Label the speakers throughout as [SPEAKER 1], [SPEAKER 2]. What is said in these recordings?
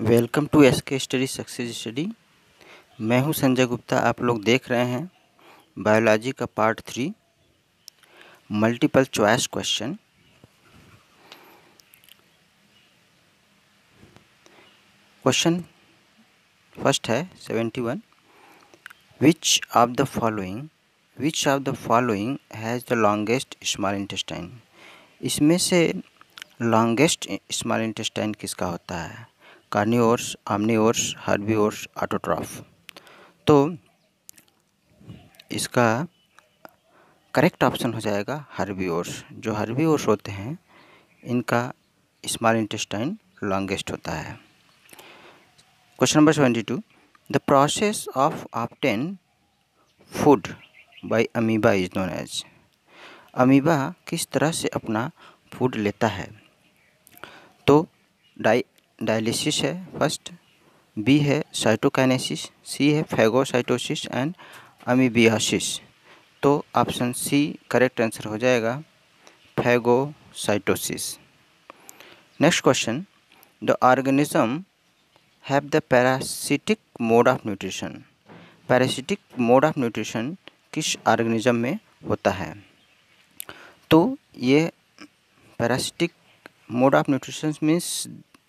[SPEAKER 1] Welcome to S K study success study मैं हूं संजय गुप्ता आप लोग देख रहे हैं बायोलॉजी का part three multiple choice question question first है seventy one which of the following which of the following has the longest small intestine इसमें से लॉन्गेस्ट स्मॉल इंटेस्टाइन किसका होता है कार्निवर्स आमनीवर्स हार्बीवर्स आटोट्राफ तो इसका करेक्ट ऑप्शन हो जाएगा हार्बीवर्स जो हार्बीवर्स होते हैं इनका स्मॉल इंटेस्टाइन लॉन्गेस्ट होता है question number seventy two the process of obtain food by amoeba is known as amoeba किस तरह से अपना फूड लेता है तो डाई डायलिसिस है फर्स्ट बी है साइटोकाइनेसिस सी है फैगोसाइटोसिस एंड अमीबियासिस तो ऑप्शन सी करेक्ट आंसर हो जाएगा phagocytosis next question the organism have the parasitic mode of nutrition parasitic mode of nutrition किस ऑर्गेनिज्म में होता है तो ये parasitic mode of nutrition means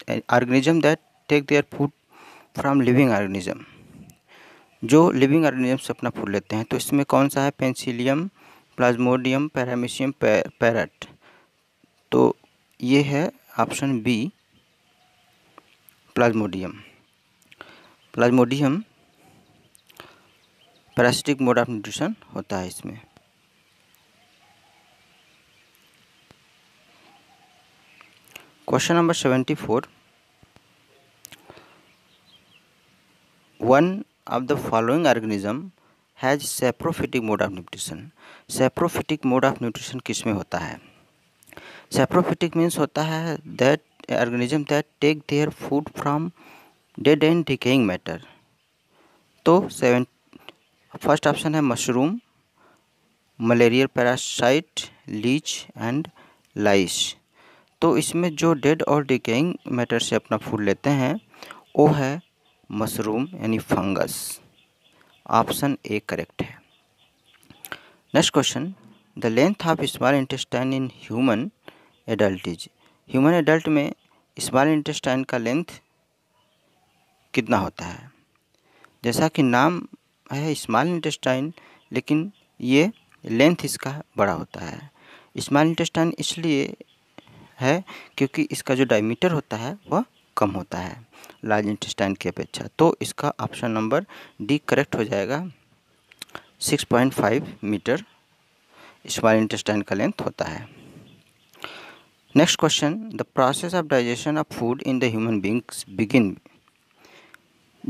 [SPEAKER 1] organism that take their food from living organism जो living organism से अपना food लेते हैं तो इसमें कौन सा है पेंसिलियम प्लाज्मोडियम पैरामिशियम पैरट तो ये है option B plasmodium plasmodium parasitic mode of nutrition होता है इसमें question number seventy four one of the following organism has saprophytic mode of nutrition saprophytic mode of nutrition किस में होता है सेप्रोफिटिक मीन्स होता है that organism that take their food from dead and decaying matter तो seven first option है mushroom malaria parasite leech and lice तो इसमें जो डेड और डिकेइंग मैटर से अपना फूड लेते हैं वो है मशरूम यानी फंगस ऑप्शन ए करेक्ट है next question the length of small intestine in human adult is human adult में स्मॉल इंटेस्टाइन का लेंथ कितना होता है जैसा कि नाम है स्मॉल इंटेस्टाइन लेकिन ये लेंथ इसका बड़ा होता है स्मॉल इंटेस्टाइन इसलिए है क्योंकि इसका जो डायमीटर होता है वह कम होता है लार्ज इंटेस्टाइन की अपेक्षा तो इसका ऑप्शन नंबर डी करेक्ट हो जाएगा 6.5 मीटर स्मॉल इंटेस्टाइन का लेंथ होता है next question the process of digestion of food in the human beings begin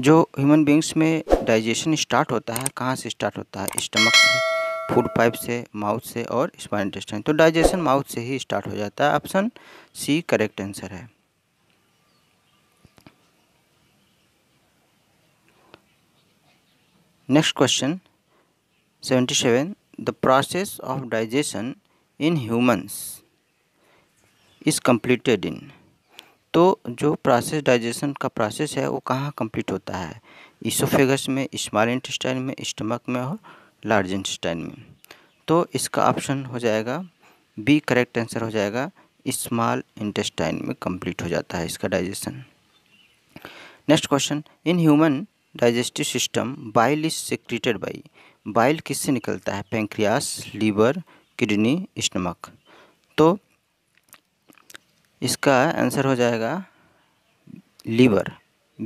[SPEAKER 1] जो ह्यूमन बींग्स में डाइजेशन स्टार्ट होता है कहाँ से स्टार्ट होता है स्टमक से फूड पाइप से माउथ से और स्मॉल इंटेस्टाइन तो डाइजेशन माउथ से ही स्टार्ट हो जाता है ऑप्शन सी करेक्ट आंसर है next question seventy seven the process of digestion in humans is completed in तो जो प्रोसेस डाइजेशन का प्रोसेस है वो कहाँ कंप्लीट होता है इसोफेगस में स्मॉल इंटेस्टाइन में स्टमक में और इंटेस्टाइन में तो इसका ऑप्शन हो जाएगा बी करेक्ट आंसर हो जाएगा स्मॉल इंटेस्टाइन में कंप्लीट हो जाता है इसका digestion next question in human digestive system bile is secreted by bile किससे निकलता है पेंक्रियास लीवर किडनी स्टमक तो इसका आंसर हो जाएगा लीवर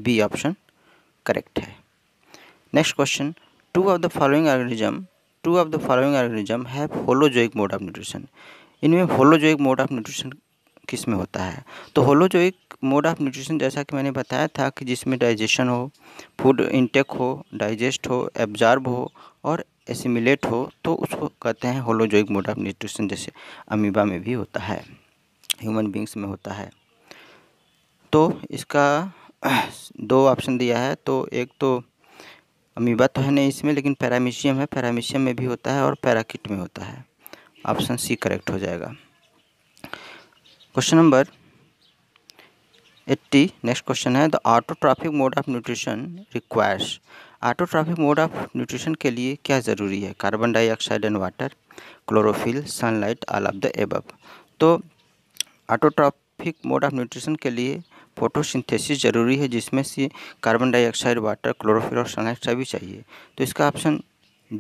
[SPEAKER 1] बी ऑप्शन करेक्ट है next question two of the following organism two of the following organism है holozoic mode of nutrition इनमें होलोजोइक मोड ऑफ न्यूट्रिशन किस में होता है तो होलोजोइक मोड ऑफ न्यूट्रिशन जैसा कि मैंने बताया था कि जिसमें डाइजेशन हो फूड इंटेक हो डाइजेस्ट हो एब्जॉर्ब हो और एसिमिलेट हो तो उसको कहते हैं होलोजोइक मोड ऑफ न्यूट्रिशन जैसे अमीबा में भी होता है ह्यूमन बींग्स में होता है तो इसका दो ऑप्शन दिया है तो एक तो अमीबा तो है नहीं इसमें लेकिन पैरामीशियम है पैरामीशियम में भी होता है और पैराकिट में होता है ऑप्शन सी करेक्ट हो जाएगा question number eighty next question है the autotrophic mode of nutrition requires autotrophic mode of nutrition के लिए क्या ज़रूरी है carbon dioxide and water chlorophyll sunlight all of the above तो ऑटोट्राफिक मोड ऑफ न्यूट्रिशन के लिए फोटोसिंथेसिस जरूरी है जिसमें से कार्बन डाइऑक्साइड वाटर क्लोरोफिल और सनलाइट भी चाहिए तो इसका ऑप्शन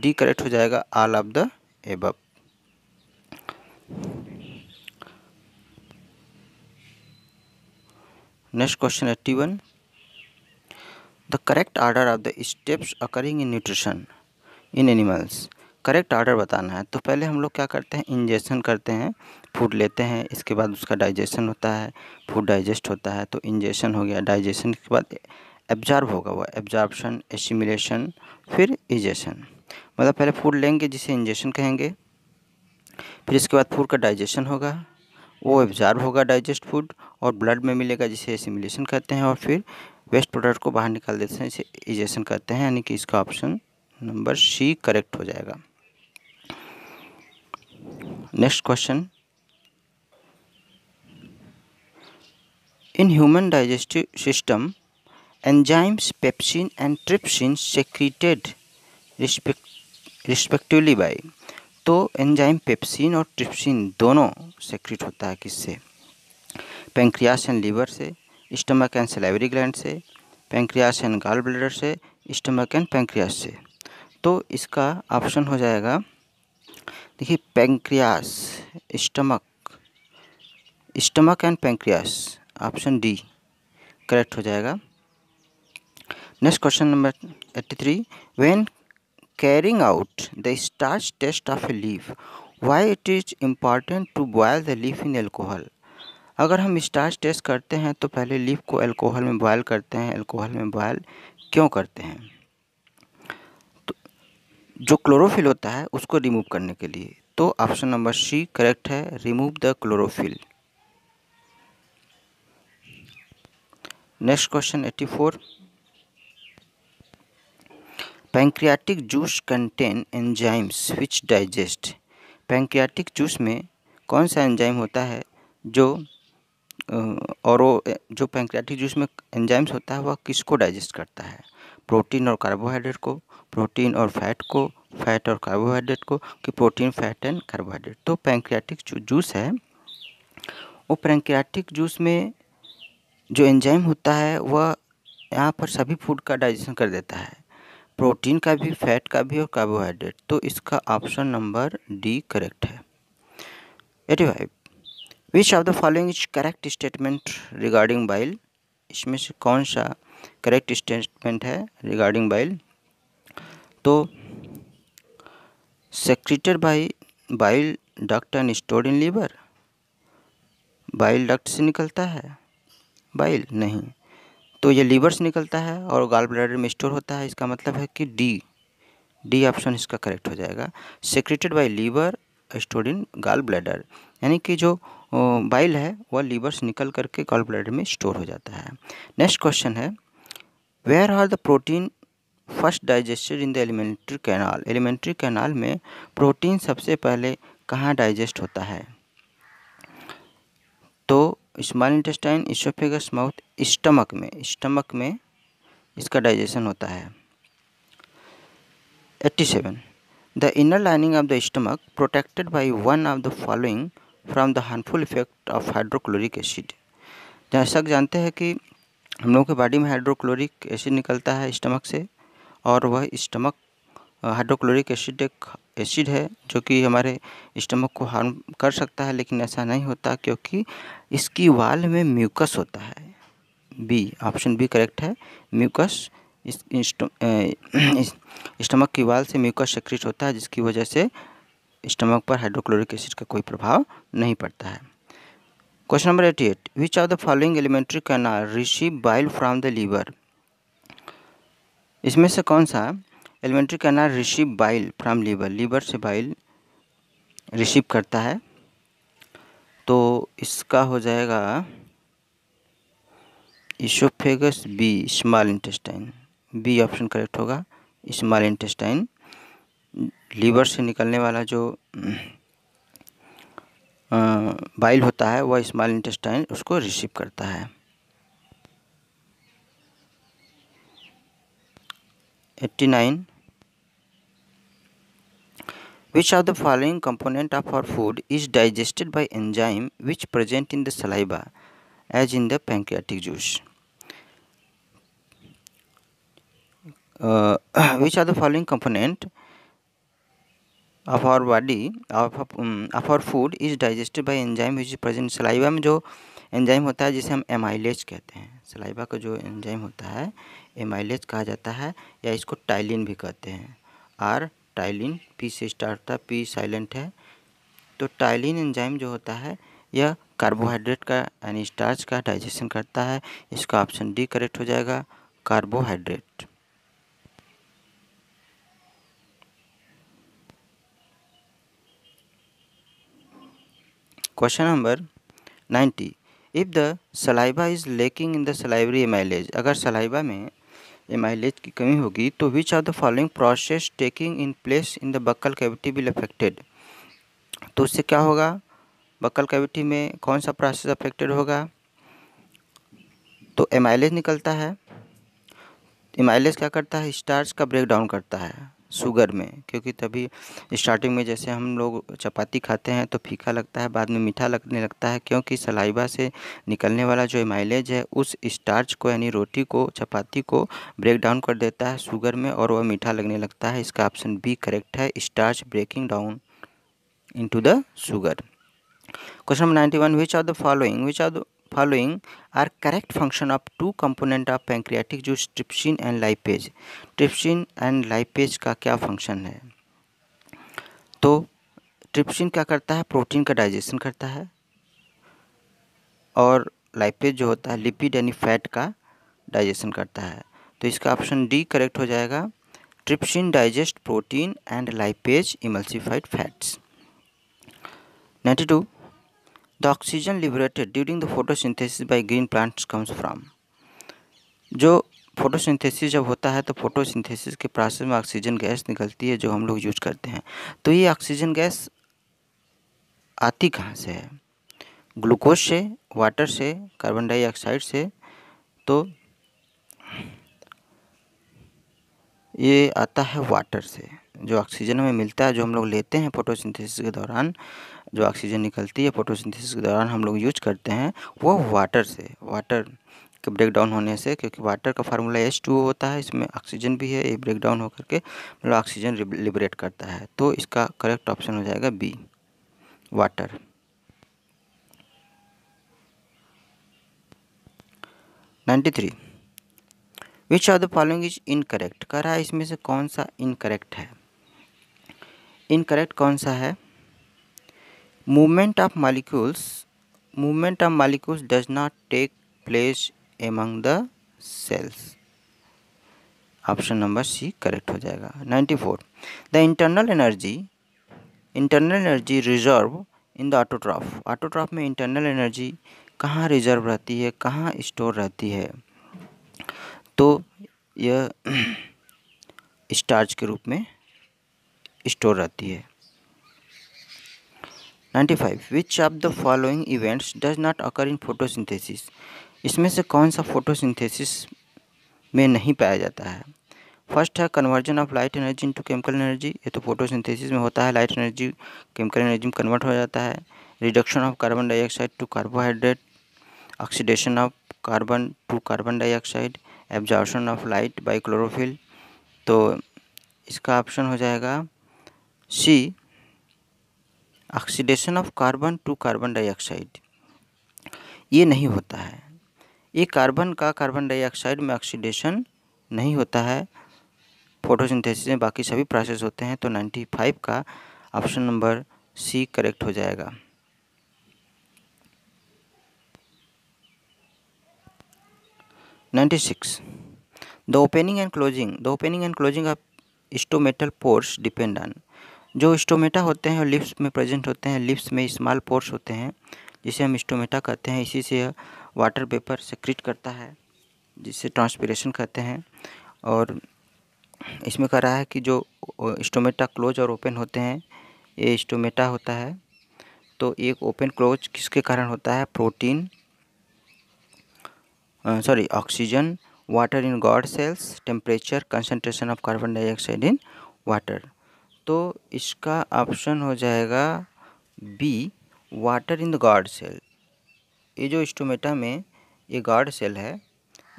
[SPEAKER 1] डी करेक्ट हो जाएगा all of the above next question eighty one the correct order of the steps occurring in nutrition in animals correct order बताना है तो पहले हम लोग क्या करते हैं इंजेक्शन करते हैं फूड लेते हैं इसके बाद उसका डाइजेशन होता है फूड डाइजेस्ट होता है तो इंजेक्शन हो गया डाइजेशन के बाद एब्जॉर्ब होगा वह एब्जॉर्बशन एसिमिलेशन फिर इजेशन मतलब पहले फूड लेंगे जिसे इंजेक्शन कहेंगे फिर इसके बाद फूड का डाइजेशन होगा वो एब्जॉर्ब होगा डाइजेस्ट फूड और ब्लड में मिलेगा जिसे एसिमिलेशन कहते हैं और फिर वेस्ट प्रोडक्ट को बाहर निकाल देते हैं इसे इजेशन करते हैं यानी कि इसका ऑप्शन नंबर सी करेक्ट हो जाएगा next question in human digestive system enzymes pepsin and trypsin secreted respect, respectively तो एंजाइम पेप्सिन और ट्रिप्सिन दोनों सेक्रेट होता है किससे पेंक्रियास एंड लीवर से स्टमक एंड सलेवरी ग्लैंड से पेंक्रियास एंड गाल ब्लडर से स्टमक एंड पेंक्रियास से तो इसका ऑप्शन हो जाएगा देखिए pancreas stomach stomach and pancreas option D correct हो जाएगा next question number eighty three when carrying out the starch test of a leaf why it is important to boil the leaf in alcohol अगर हम starch test करते हैं तो पहले leaf को alcohol में बॉयल करते हैं एल्कोहल में बॉयल क्यों करते हैं जो क्लोरोफिल होता है उसको रिमूव करने के लिए तो ऑप्शन नंबर सी करेक्ट है remove the chlorophyll next question eighty four pancreatic juice contain enzymes which digest pancreatic juice में कौन सा एंजाइम होता है जो और वो जो पैंक्रियाटिक जूस में एंजाइम्स होता है वह किसको डाइजेस्ट करता है प्रोटीन और कार्बोहाइड्रेट को प्रोटीन और फैट को फैट और कार्बोहाइड्रेट को कि प्रोटीन फैट एंड कार्बोहाइड्रेट तो पैंक्रियाटिक जो जूस है वो पैंक्रियाटिक जूस में जो एंजाइम होता है वह यहाँ पर सभी फूड का डाइजेशन कर देता है प्रोटीन का भी फैट का भी और कार्बोहाइड्रेट तो इसका ऑप्शन नंबर डी करेक्ट है eighty five which of the following is correct statement regarding bile इसमें से कौन सा करेक्ट स्टेटमेंट है रिगार्डिंग बाइल तो secreted by bile duct and stored in liver bile duct से निकलता है बाइल नहीं तो ये लीवर से निकलता है और गाल ब्लैडर में स्टोर होता है इसका मतलब है कि डी डी ऑप्शन इसका करेक्ट हो जाएगा secreted by liver stored in gall bladder यानी कि जो बाइल है वह लीवर से निकल करके गाल ब्लैडर में स्टोर हो जाता है नेक्स्ट क्वेश्चन है where are the protein first digested in the alimentary canal alimentary canal में प्रोटीन सबसे पहले कहाँ डाइजेस्ट होता है तो small intestine oesophagus mouth stomach में स्टमक में इसका डाइजेशन होता है 87 the inner lining of the stomach protected by one of the following from the harmful effect of hydrochloric acid जहाँ शक जानते हैं कि हम लोगों के बॉडी में हाइड्रोक्लोरिक एसिड निकलता है स्टमक से और वह स्टमक हाइड्रोक्लोरिक एसिड एक एसिड है जो कि हमारे स्टमक को हार्म कर सकता है लेकिन ऐसा नहीं होता क्योंकि इसकी वाल में म्यूकस होता है बी ऑप्शन बी करेक्ट है म्यूकस इस, स्टमक की वाल से म्यूकस सेक्रेट होता है जिसकी वजह से स्टमक पर हाइड्रोक्लोरिक एसिड का कोई प्रभाव नहीं पड़ता है question number eighty eight which are the following alimentary canal receive bile from the liver इसमें से कौन सा एलिमेंट्री का नाम receive bile from liver liver से बाइल रिसीव करता है तो इसका हो जाएगा oesophagus B small intestine B option correct होगा स्मॉल इंटेस्टाइन लीवर से निकलने वाला जो बाइल होता है वह स्मॉल इंटेस्टाइन उसको रिसीव करता है 89 which of the following component of our food is digested by enzyme which present in the saliva as in the pancreatic juice uh, which are the following component of our body of, um, of our food is digested by enzyme which is present saliva mein jo enzyme hota hai jise hum amylase kehte hain saliva ka jo enzyme hota hai amylase कहा जाता है या इसको ptyalin भी कहते हैं or ptyalin P से start था पी साइलेंट है तो टाइलिन एंजाइम जो होता है यह कार्बोहाइड्रेट का यानी स्टार्च का डाइजेशन करता है इसका ऑप्शन डी करेक्ट हो जाएगा carbohydrate question number ninety if the saliva is lacking in the salivary amylase अगर सलाइबा में माइलेज की कमी होगी तो which are the following process taking in place in the buccal cavity will affected तो उससे क्या होगा बक्कल कैविटी में कौन सा प्रोसेस अफेक्टेड होगा तो एमाइलेज निकलता है एमाइलेज क्या करता है स्टार्च का ब्रेकडाउन करता है शुगर में क्योंकि तभी स्टार्टिंग में जैसे हम लोग चपाती खाते हैं तो फीका लगता है बाद में मीठा लगने लगता है क्योंकि सलाइबा से निकलने वाला जो माइलेज है उस स्टार्च को यानी रोटी को चपाती को ब्रेक डाउन कर देता है शुगर में और वह मीठा लगने लगता है इसका ऑप्शन बी करेक्ट है starch breaking down in the sugar question number ninety one which are the following which are following are correct function of two component of pancreatic juice trypsin and lipase trypsin and lipase का क्या function है तो trypsin क्या करता है protein का digestion करता है और लाइपेज जो होता है लिपिड यानी फैट का डाइजेशन करता है तो इसका ऑप्शन डी करेक्ट हो जाएगा trypsin digest protein and lipase emulsified fats ninety two The oxygen liberated during the photosynthesis by green plants comes from. जो फोटोसिंथेसिस जब होता है तो फोटोसिंथेसिस के प्रोसेस में ऑक्सीजन गैस निकलती है जो हम लोग यूज करते हैं तो ये ऑक्सीजन गैस आती कहाँ से है ग्लूकोज से वाटर से कार्बन डाइऑक्साइड से तो ये आता है वाटर से जो ऑक्सीजन हमें मिलता है जो हम लोग लेते हैं फोटोसिंथेसिस के दौरान जो ऑक्सीजन निकलती है फोटोसिंथेसिस के दौरान हम लोग यूज करते हैं वो वाटर से वाटर के ब्रेक डाउन होने से क्योंकि वाटर का फार्मूला एच टू होता है इसमें ऑक्सीजन भी है ये ब्रेक डाउन होकर के मतलब ऑक्सीजन लिबरेट करता है तो इसका करेक्ट ऑप्शन हो जाएगा B water ninety three which are the following is incorrect कह रहा है इसमें से कौन सा इनकरेक्ट है इनकरेक्ट कौन सा है movement of molecules movement of molecules does not take place among the cells option number C correct हो जाएगा ninety four the internal energy internal energy reserve in the autotroph autotroph में internal energy कहाँ reserve रहती है कहाँ store रहती है तो यह स्टार्च के रूप में स्टोर रहती है 95 which of the following events does not occur in photosynthesis इसमें से कौन सा फोटोसिंथेसिस में नहीं पाया जाता है फर्स्ट है conversion of light energy into chemical energy ये तो फोटोसिंथेसिस में होता है लाइट एनर्जी केमिकल एनर्जी में कन्वर्ट हो जाता है reduction of carbon dioxide to carbohydrate oxidation of carbon to carbon dioxide absorption of light by chlorophyll तो इसका ऑप्शन हो जाएगा C oxidation of carbon to carbon dioxide ये नहीं होता है ये कार्बन का कार्बन डाइऑक्साइड में ऑक्सीडेशन नहीं होता है फोटोसिंथेसिस में बाकी सभी प्रोसेस होते हैं तो 95 का ऑप्शन नंबर सी करेक्ट हो जाएगा ninety six the opening and closing the opening and closing of stomatal pores depend on जो स्टोमेटा होते हैं लिप्स में प्रेजेंट होते हैं लिप्स में स्मॉल पोर्स होते हैं जिसे हम स्टोमेटा कहते हैं इसी से वाटर पेपर सेक्रिट करता है जिसे ट्रांसपिरेशन कहते हैं और इसमें कह रहा है कि जो स्टोमेटा क्लोज और ओपन होते हैं ये स्टोमेटा होता है तो एक ओपन क्लोज किसके कारण होता है protein sorry oxygen water in guard cells temperature concentration of carbon dioxide in water तो इसका ऑप्शन हो जाएगा B water in the guard cell ये जो स्टोमेटा में ये गार्ड सेल है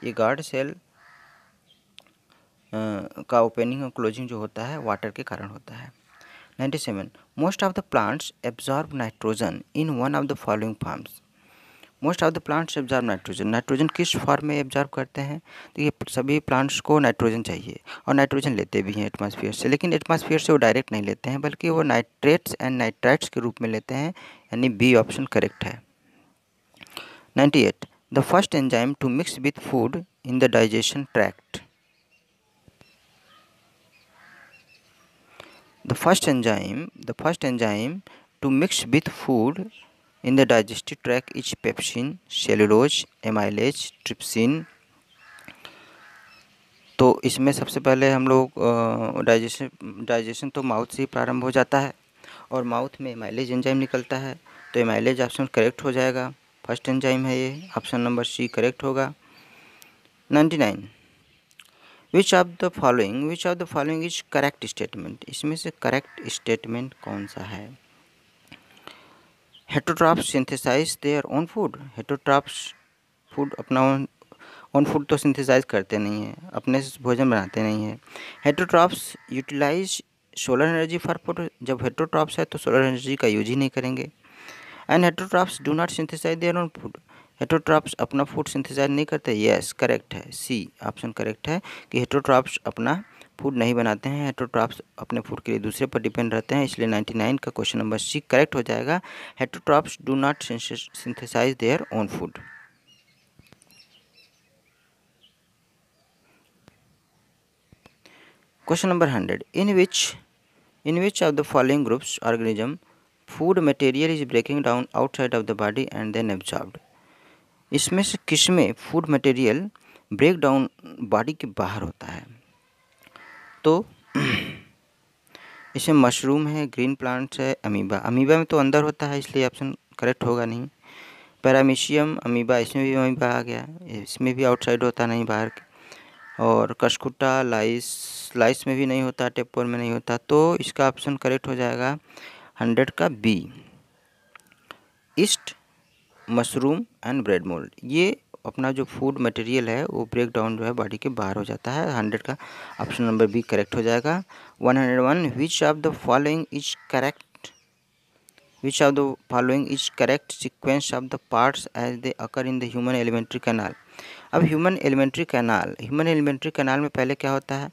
[SPEAKER 1] ये गार्ड सेल का ओपनिंग और क्लोजिंग जो होता है वाटर के कारण होता है ninety seven most of the plants absorb nitrogen in one of the following forms most of the plants absorb nitrogen nitrogen किस फॉर्म में एब्जॉर्ब करते हैं तो ये सभी प्लांट्स को नाइट्रोजन चाहिए और नाइट्रोजन लेते भी हैं एटमॉस्फेयर से लेकिन एटमॉस्फेयर से वो डायरेक्ट नहीं लेते हैं बल्कि वो नाइट्रेट्स एंड नाइट्राइट्स के रूप में लेते हैं यानी बी ऑप्शन करेक्ट है ninety eight the first enzyme to mix with food in the digestion tract the first enzyme the first enzyme to mix with food In the digestive tract is pepsin, cellulose, amylase, trypsin. तो इसमें सबसे पहले हम लोग digestion digestion तो mouth से ही प्रारंभ हो जाता है और माउथ में एमाइलेज एंजाइम निकलता है तो एमाइलेज ऑप्शन करेक्ट हो जाएगा फर्स्ट एंजाइम है ये ऑप्शन नंबर सी करेक्ट होगा ninety nine which of the following which of the following is correct statement इसमें से करेक्ट स्टेटमेंट कौन सा है heterotrophs synthesise their own food heterotrophs food अपना ओन ओन फूड तो सिंथेसाइज करते नहीं हैं अपने भोजन बनाते नहीं हैं heterotrophs utilise solar energy for food जब हेटोट्राफ्स है तो सोलर एनर्जी का यूज ही नहीं करेंगे and heterotrophs do not synthesise their own food heterotrophs अपना फूड सिंथेसाइज नहीं करते यस करेक्ट है सी ऑप्शन करेक्ट है कि हेटोट्राफ्स अपना फूड नहीं बनाते हैं हेट्रोट्रॉप्स अपने फूड के लिए दूसरे पर डिपेंड रहते हैं इसलिए 99 का क्वेश्चन नंबर सी करेक्ट हो जाएगा heterotrophs do not synthesise their own food question number hundred in which in which of the following groups organism food material is breaking down outside of the body and then absorbed इसमें से किसमें food material break down body के बाहर होता है तो इसमें mushroom है ग्रीन प्लांट्स है अमीबा अमीबा में तो अंदर होता है इसलिए ऑप्शन करेक्ट होगा नहीं पैरामीशियम अमीबा इसमें भी अमीबा आ गया इसमें भी आउटसाइड होता नहीं बाहर के और कशकुटा लाइस लाइस में भी नहीं होता टेपोर में नहीं होता तो इसका ऑप्शन करेक्ट हो जाएगा हंड्रेड का B yeast mushroom and bread mould ये अपना जो फूड मटेरियल है वो ब्रेक डाउन जो है बॉडी के बाहर हो जाता है हंड्रेड का ऑप्शन नंबर बी करेक्ट हो जाएगा one hundred one which of the following is correct which of the following is correct sequence of the parts as they occur in the human alimentary canal अब human alimentary canal human alimentary canal में पहले क्या होता है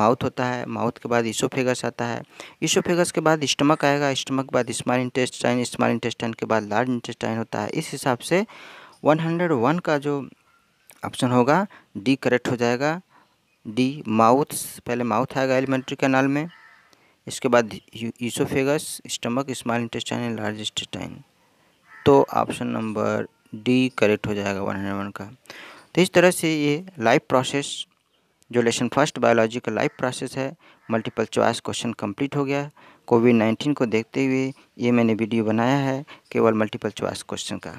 [SPEAKER 1] mouth होता है mouth के बाद ईसोफेगस आता है ईसोफेगस के बाद स्टमक आएगा स्टमक के बाद स्मॉल इंटेस्टाइन स्मॉल इंटेस्टाइन के बाद लार्ज इंटेस्टाइन होता है इस हिसाब से 101 का जो ऑप्शन होगा डी करेक्ट हो जाएगा डी माउथ पहले माउथ आएगा एलिमेंट्री कैनाल में इसके बाद oesophagus stomach small intestine and large intestine तो ऑप्शन नंबर डी करेक्ट हो जाएगा वन हंड्रेड वन का तो इस तरह से ये लाइव प्रोसेस जो लेसन फर्स्ट बायोलॉजी का लाइव प्रोसेस है मल्टीपल चॉइस क्वेश्चन कंप्लीट हो गया कोविड नाइन्टीन को देखते हुए ये मैंने वीडियो बनाया है केवल मल्टीपल चॉइस क्वेश्चन का